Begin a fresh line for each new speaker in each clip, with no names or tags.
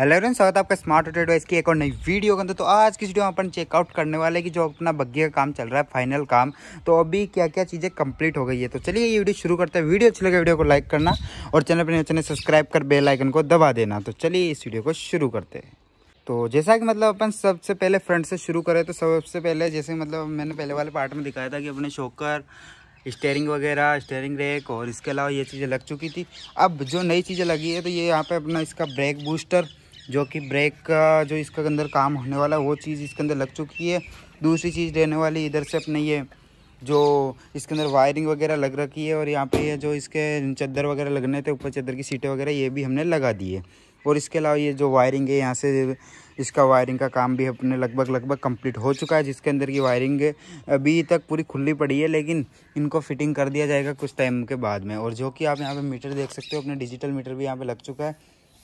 hello everyone स्वागत है आपका स्मार्ट ऑटो डिवाइस की एक और नई वीडियो के अंदर तो आज की वीडियो में अपन चेकआउट करने वाले कि जो अपना बग्घी का काम चल रहा है फाइनल काम तो अभी क्या क्या चीज़ें कंप्लीट हो गई है तो चलिए ये वीडियो शुरू करते हैं वीडियो अच्छी लगे वीडियो को लाइक करना और चैनल पर चैनल सब्सक्राइब कर बेल आइकन को दबा देना तो चलिए इस वीडियो को शुरू करते हैं तो जैसा कि मतलब अपन सबसे पहले फ्रंट से शुरू करें तो सबसे पहले जैसे मतलब मैंने पहले वाले पार्ट में दिखाया था कि अपने शोकर स्टेयरिंग वगैरह स्टेयरिंग रेक और इसके अलावा ये चीज़ें लग चुकी थी अब जो नई चीज़ें लगी है तो ये यहाँ पे अपना इसका ब्रेक बूस्टर जो कि ब्रेक का जो इसका अंदर काम होने वाला है वो चीज़ इसके अंदर लग चुकी है दूसरी चीज़ रहने वाली इधर से अपने ये जो इसके अंदर वायरिंग वगैरह लग रखी है और यहाँ पे ये जो इसके चद्दर वगैरह लगने थे ऊपर चद्दर की सीटें वगैरह ये भी हमने लगा दी है और इसके अलावा ये जो वायरिंग है यहाँ से इसका वायरिंग का काम भी अपने लगभग लगभग कंप्लीट हो चुका है जिसके अंदर की वायरिंग अभी तक पूरी खुली पड़ी है लेकिन इनको फिटिंग कर दिया जाएगा कुछ टाइम के बाद में और जो कि आप यहाँ पर मीटर देख सकते हो अपने डिजिटल मीटर भी यहाँ पर लग चुका है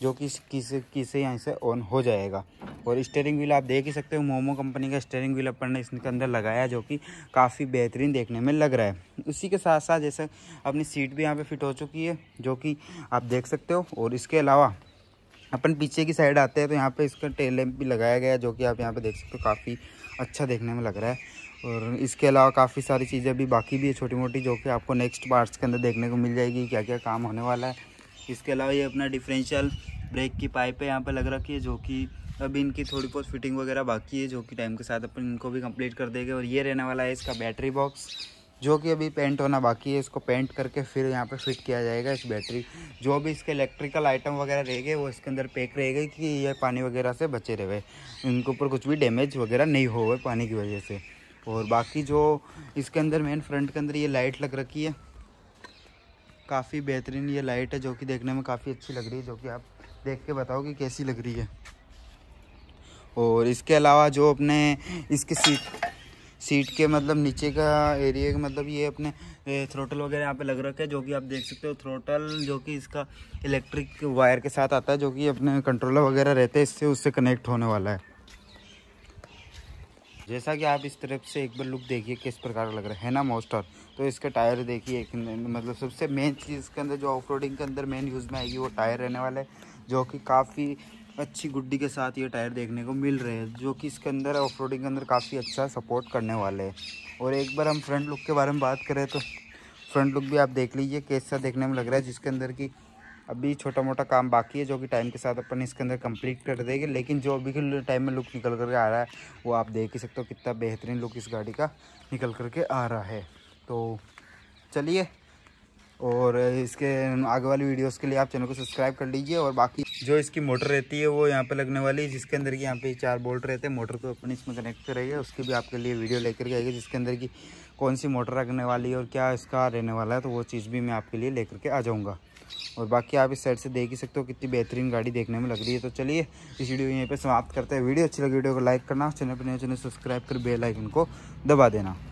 जो कि किसे किसे यहाँ से ऑन हो जाएगा और स्टेयरिंग व्हील आप देख ही सकते हो मोमो कंपनी का स्टेयरिंग व्हील अपन ने इसके अंदर लगाया जो कि काफ़ी बेहतरीन देखने में लग रहा है उसी के साथ साथ जैसे अपनी सीट भी यहाँ पे फिट हो चुकी है जो कि आप देख सकते हो और इसके अलावा अपन पीछे की साइड आते हैं तो यहाँ पर इसका टेल लैम्प भी लगाया गया जो कि आप यहाँ पर देख सकते हो काफ़ी अच्छा देखने में लग रहा है और इसके अलावा काफ़ी सारी चीज़ें भी बाकी भी है छोटी मोटी जो कि आपको नेक्स्ट पार्ट्स के अंदर देखने को मिल जाएगी क्या क्या काम होने वाला है इसके अलावा ये अपना डिफरेंशियल ब्रेक की पाइप है यहाँ पर लग रखी है जो कि अब इनकी थोड़ी बहुत फिटिंग वगैरह बाकी है जो कि टाइम के साथ अपन इनको भी कंप्लीट कर देंगे और ये रहने वाला है इसका बैटरी बॉक्स जो कि अभी पेंट होना बाकी है इसको पेंट करके फिर यहाँ पे फिट किया जाएगा इस बैटरी जो भी इसके इलेक्ट्रिकल आइटम वगैरह रह गए वो इसके अंदर पैक रहेगा कि ये पानी वगैरह से बचे रहे इनके ऊपर कुछ भी डैमेज वगैरह नहीं हो पानी की वजह से और बाकी जो इसके अंदर मेन फ्रंट के अंदर ये लाइट लग रखी है काफ़ी बेहतरीन ये लाइट है जो कि देखने में काफ़ी अच्छी लग रही है जो कि आप देख के बताओ कि कैसी लग रही है और इसके अलावा जो अपने इसके सीट सीट के मतलब नीचे का एरिया का मतलब ये अपने थ्रोटल वगैरह यहाँ पे लग रखा है जो कि आप देख सकते हो थ्रोटल जो कि इसका इलेक्ट्रिक वायर के साथ आता है जो कि अपने कंट्रोलर वगैरह रहते हैं इससे उससे कनेक्ट होने वाला है जैसा कि आप इस तरफ से एक बार लुक देखिए किस प्रकार का लग रहा है ना मोस्टर तो इसके टायर देखिए मतलब सबसे मेन चीज़ इसके अंदर जो ऑफ के अंदर मेन यूज़ में आएगी वो टायर रहने वाला है जो कि काफ़ी अच्छी गुड्डी के साथ ये टायर देखने को मिल रहे हैं जो कि इसके अंदर ऑफ के अंदर काफ़ी अच्छा सपोर्ट करने वाले हैं और एक बार हम फ्रंट लुक के बारे में बात करें तो फ्रंट लुक भी आप देख लीजिए कैसा देखने में लग रहा है जिसके अंदर की अभी छोटा मोटा काम बाकी है जो कि टाइम के साथ अपन इसके अंदर कंप्लीट कर देंगे लेकिन जो अभी के टाइम में लुक निकल करके आ रहा है वो आप देख ही सकते हो कितना बेहतरीन लुक इस गाड़ी का निकल करके आ रहा है तो चलिए और इसके आगे वाली वीडियोस के लिए आप चैनल को सब्सक्राइब कर लीजिए और बाकी जो इसकी मोटर रहती है वो यहाँ पे लगने वाली है जिसके अंदर की यहाँ पे चार बोल्ट रहते हैं मोटर को अपनी इसमें कनेक्ट करेगी उसकी भी आपके लिए वीडियो लेकर के आएगी जिसके अंदर की कौन सी मोटर रखने वाली है और क्या इसका रहने वाला है तो वो चीज़ भी मैं आपके लिए लेकर के आ जाऊँगा और बाकी आप इस साइड से देख ही सकते हो कितनी बेहतरीन गाड़ी देखने में लग रही है तो चलिए इस वीडियो यहीं पर समाप्त करते हैं वीडियो अच्छी लगी वीडियो को लाइक करना चैनल पर नए चैनल सब्सक्राइब कर बेलाइकन को दबा देना